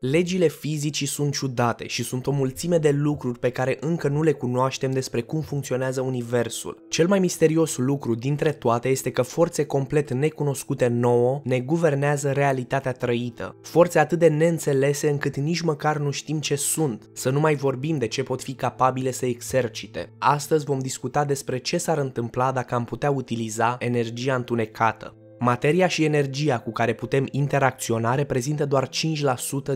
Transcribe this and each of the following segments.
Legile fizicii sunt ciudate și sunt o mulțime de lucruri pe care încă nu le cunoaștem despre cum funcționează Universul. Cel mai misterios lucru dintre toate este că forțe complet necunoscute nouă ne guvernează realitatea trăită. Forțe atât de neînțelese încât nici măcar nu știm ce sunt, să nu mai vorbim de ce pot fi capabile să exercite. Astăzi vom discuta despre ce s-ar întâmpla dacă am putea utiliza energia întunecată. Materia și energia cu care putem interacționa reprezintă doar 5%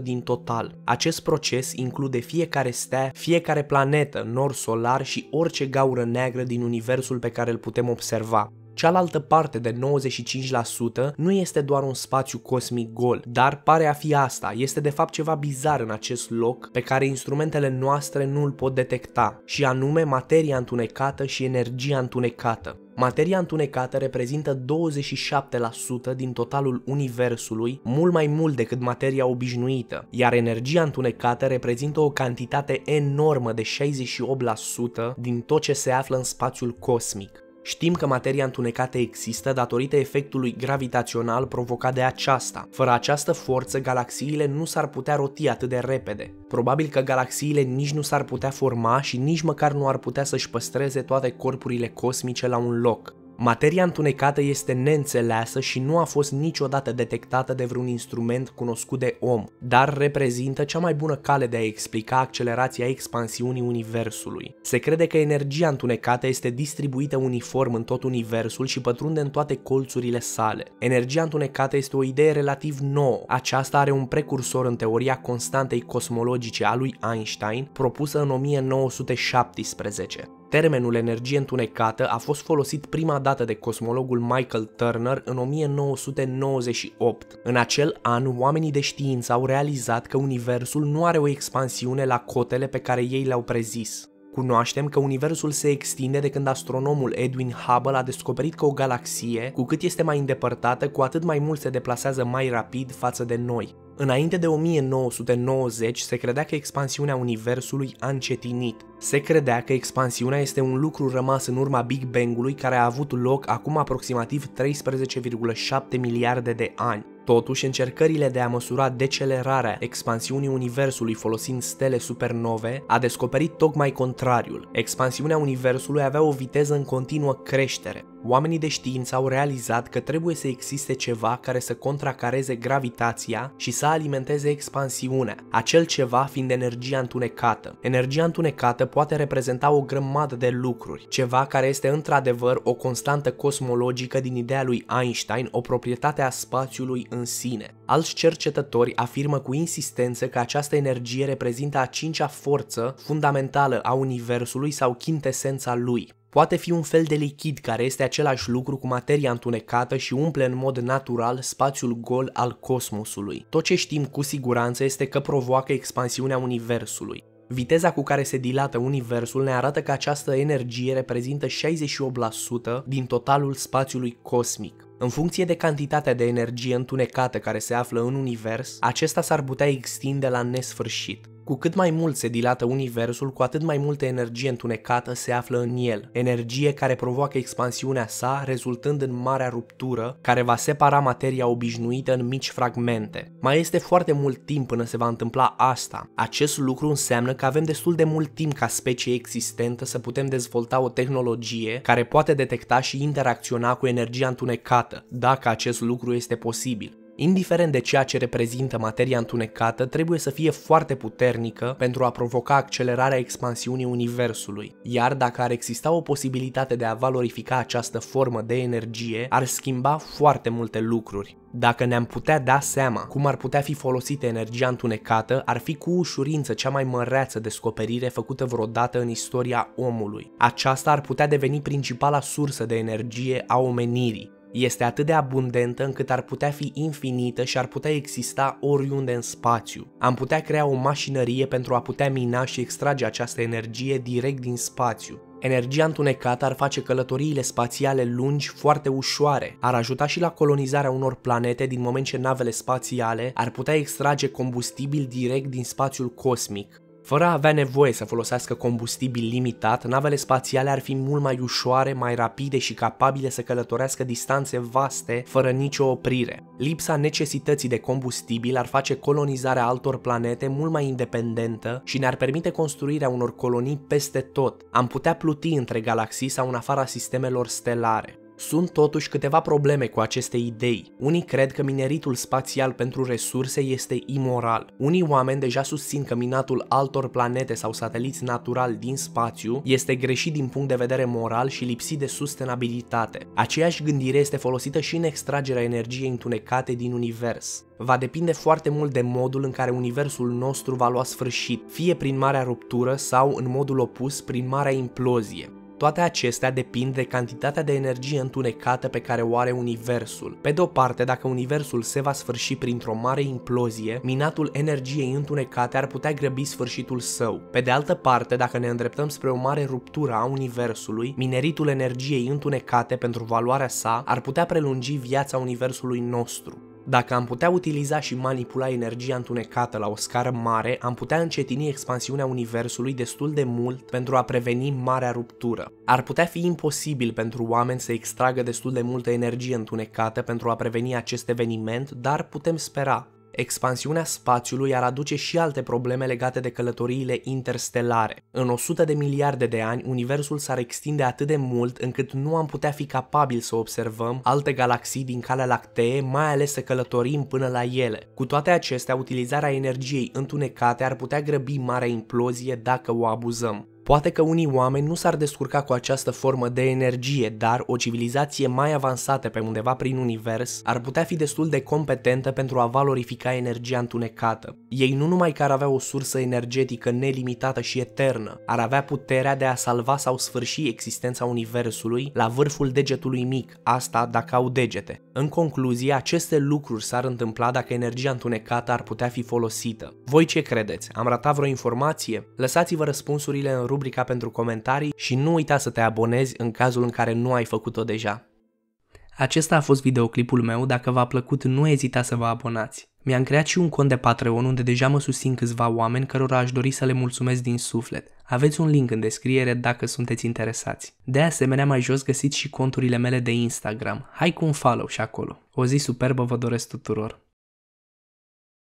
din total. Acest proces include fiecare stea, fiecare planetă, nor solar și orice gaură neagră din universul pe care îl putem observa. Cealaltă parte de 95% nu este doar un spațiu cosmic gol, dar pare a fi asta, este de fapt ceva bizar în acest loc pe care instrumentele noastre nu îl pot detecta, și anume materia întunecată și energia întunecată. Materia întunecată reprezintă 27% din totalul universului, mult mai mult decât materia obișnuită, iar energia întunecată reprezintă o cantitate enormă de 68% din tot ce se află în spațiul cosmic. Știm că materia întunecată există datorită efectului gravitațional provocat de aceasta. Fără această forță, galaxiile nu s-ar putea roti atât de repede. Probabil că galaxiile nici nu s-ar putea forma și nici măcar nu ar putea să-și păstreze toate corpurile cosmice la un loc. Materia întunecată este neînțeleasă și nu a fost niciodată detectată de vreun instrument cunoscut de om, dar reprezintă cea mai bună cale de a explica accelerația expansiunii Universului. Se crede că energia întunecată este distribuită uniform în tot Universul și pătrunde în toate colțurile sale. Energia întunecată este o idee relativ nouă. Aceasta are un precursor în teoria constantei cosmologice a lui Einstein, propusă în 1917. Termenul energie întunecată a fost folosit prima dată de cosmologul Michael Turner în 1998. În acel an, oamenii de știință au realizat că Universul nu are o expansiune la cotele pe care ei le-au prezis. Cunoaștem că Universul se extinde de când astronomul Edwin Hubble a descoperit că o galaxie, cu cât este mai îndepărtată, cu atât mai mult se deplasează mai rapid față de noi. Înainte de 1990 se credea că expansiunea Universului a încetinit. Se credea că expansiunea este un lucru rămas în urma Big Bang-ului care a avut loc acum aproximativ 13,7 miliarde de ani. Totuși, încercările de a măsura decelerarea expansiunii Universului folosind stele supernove a descoperit tocmai contrariul. Expansiunea Universului avea o viteză în continuă creștere. Oamenii de știință au realizat că trebuie să existe ceva care să contracareze gravitația și să alimenteze expansiunea, acel ceva fiind energia întunecată. Energia întunecată poate reprezenta o grămadă de lucruri, ceva care este într-adevăr o constantă cosmologică din ideea lui Einstein, o proprietate a spațiului în sine. Alți cercetători afirmă cu insistență că această energie reprezintă a cincea forță fundamentală a Universului sau chintesența lui poate fi un fel de lichid care este același lucru cu materia întunecată și umple în mod natural spațiul gol al cosmosului. Tot ce știm cu siguranță este că provoacă expansiunea Universului. Viteza cu care se dilată Universul ne arată că această energie reprezintă 68% din totalul spațiului cosmic. În funcție de cantitatea de energie întunecată care se află în Univers, acesta s-ar putea extinde la nesfârșit. Cu cât mai mult se dilată universul, cu atât mai multă energie întunecată se află în el, energie care provoacă expansiunea sa, rezultând în marea ruptură, care va separa materia obișnuită în mici fragmente. Mai este foarte mult timp până se va întâmpla asta. Acest lucru înseamnă că avem destul de mult timp ca specie existentă să putem dezvolta o tehnologie care poate detecta și interacționa cu energia întunecată, dacă acest lucru este posibil indiferent de ceea ce reprezintă materia întunecată, trebuie să fie foarte puternică pentru a provoca accelerarea expansiunii Universului, iar dacă ar exista o posibilitate de a valorifica această formă de energie, ar schimba foarte multe lucruri. Dacă ne-am putea da seama cum ar putea fi folosită energia întunecată, ar fi cu ușurință cea mai măreață descoperire făcută vreodată în istoria omului. Aceasta ar putea deveni principala sursă de energie a omenirii, este atât de abundentă încât ar putea fi infinită și ar putea exista oriunde în spațiu. Am putea crea o mașinărie pentru a putea mina și extrage această energie direct din spațiu. Energia întunecată ar face călătoriile spațiale lungi foarte ușoare, ar ajuta și la colonizarea unor planete din moment ce navele spațiale ar putea extrage combustibil direct din spațiul cosmic. Fără a avea nevoie să folosească combustibil limitat, navele spațiale ar fi mult mai ușoare, mai rapide și capabile să călătorească distanțe vaste, fără nicio oprire. Lipsa necesității de combustibil ar face colonizarea altor planete mult mai independentă și ne-ar permite construirea unor colonii peste tot. Am putea pluti între galaxii sau în afara sistemelor stelare. Sunt totuși câteva probleme cu aceste idei. Unii cred că mineritul spațial pentru resurse este imoral. Unii oameni deja susțin că minatul altor planete sau sateliți natural din spațiu este greșit din punct de vedere moral și lipsit de sustenabilitate. Aceeași gândire este folosită și în extragerea energiei întunecate din univers va depinde foarte mult de modul în care universul nostru va lua sfârșit, fie prin marea ruptură sau, în modul opus, prin marea implozie. Toate acestea depind de cantitatea de energie întunecată pe care o are Universul. Pe de o parte, dacă Universul se va sfârși printr-o mare implozie, minatul energiei întunecate ar putea grăbi sfârșitul său. Pe de altă parte, dacă ne îndreptăm spre o mare ruptură a Universului, mineritul energiei întunecate pentru valoarea sa ar putea prelungi viața Universului nostru. Dacă am putea utiliza și manipula energia întunecată la o scară mare, am putea încetini expansiunea Universului destul de mult pentru a preveni marea ruptură. Ar putea fi imposibil pentru oameni să extragă destul de multă energie întunecată pentru a preveni acest eveniment, dar putem spera. Expansiunea spațiului ar aduce și alte probleme legate de călătoriile interstelare. În 100 de miliarde de ani, Universul s-ar extinde atât de mult încât nu am putea fi capabili să observăm alte galaxii din Calea Lactee, mai ales să călătorim până la ele. Cu toate acestea, utilizarea energiei întunecate ar putea grăbi marea implozie dacă o abuzăm. Poate că unii oameni nu s-ar descurca cu această formă de energie, dar o civilizație mai avansată pe undeva prin univers ar putea fi destul de competentă pentru a valorifica energia întunecată. Ei nu numai că ar avea o sursă energetică nelimitată și eternă, ar avea puterea de a salva sau sfârși existența universului la vârful degetului mic, asta dacă au degete. În concluzie, aceste lucruri s-ar întâmpla dacă energia întunecată ar putea fi folosită. Voi ce credeți? Am ratat vreo informație? Lăsați-vă răspunsurile în rubrica rubrica pentru comentarii și nu uita să te abonezi în cazul în care nu ai făcut-o deja. Acesta a fost videoclipul meu, dacă v-a plăcut nu ezita să vă abonați. Mi-am creat și un cont de Patreon unde deja mă susțin câțiva oameni cărora aș dori să le mulțumesc din suflet. Aveți un link în descriere dacă sunteți interesați. De asemenea, mai jos găsiți și conturile mele de Instagram. Hai cu un follow și acolo. O zi superbă vă doresc tuturor!